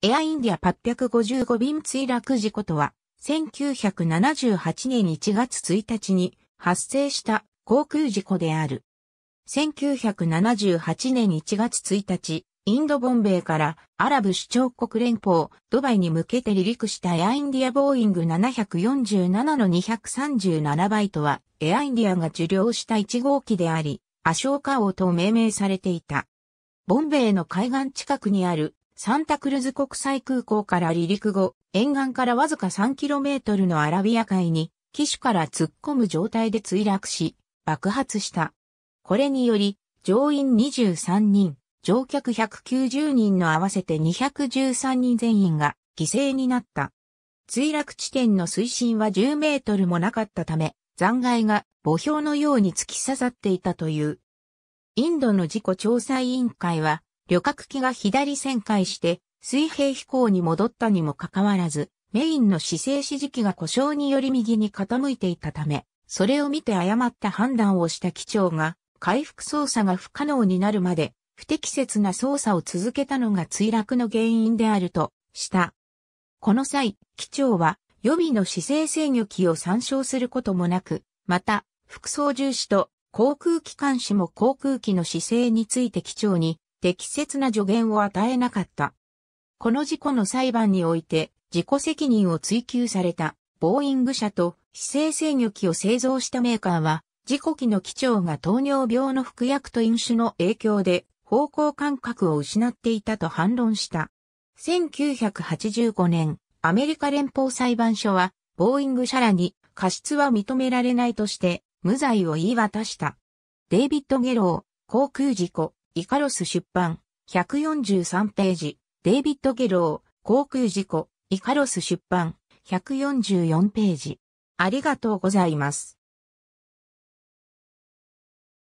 エアインディア855便墜落事故とは、1978年1月1日に発生した航空事故である。1978年1月1日、インドボンベイからアラブ首長国連邦ドバイに向けて離陸したエアインディアボーイング747の237イトは、エアインディアが受領した1号機であり、アショーカ王と命名されていた。ボンベイの海岸近くにあるサンタクルズ国際空港から離陸後、沿岸からわずか 3km のアラビア海に、機種から突っ込む状態で墜落し、爆発した。これにより、乗員23人、乗客190人の合わせて213人全員が犠牲になった。墜落地点の水深は10メートルもなかったため、残骸が墓標のように突き刺さっていたという。インドの事故調査委員会は、旅客機が左旋回して水平飛行に戻ったにもかかわらず、メインの姿勢指示機が故障により右に傾いていたため、それを見て誤った判断をした機長が、回復操作が不可能になるまで、不適切な操作を続けたのが墜落の原因であると、した。この際、機長は予備の姿勢制御機を参照することもなく、また、副操縦士と航空機関士も航空機の姿勢について機長に適切な助言を与えなかった。この事故の裁判において、自己責任を追求された、ボーイング社と姿勢制御機を製造したメーカーは、事故機の機長が糖尿病の服薬と飲酒の影響で方向感覚を失っていたと反論した。1985年、アメリカ連邦裁判所は、ボーイング社らに過失は認められないとして、無罪を言い渡した。デイビッド・ゲロー、航空事故、イカロス出版、143ページ、デイビッド・ゲロー、航空事故、イカロス出版、144ページ。ありがとうございます。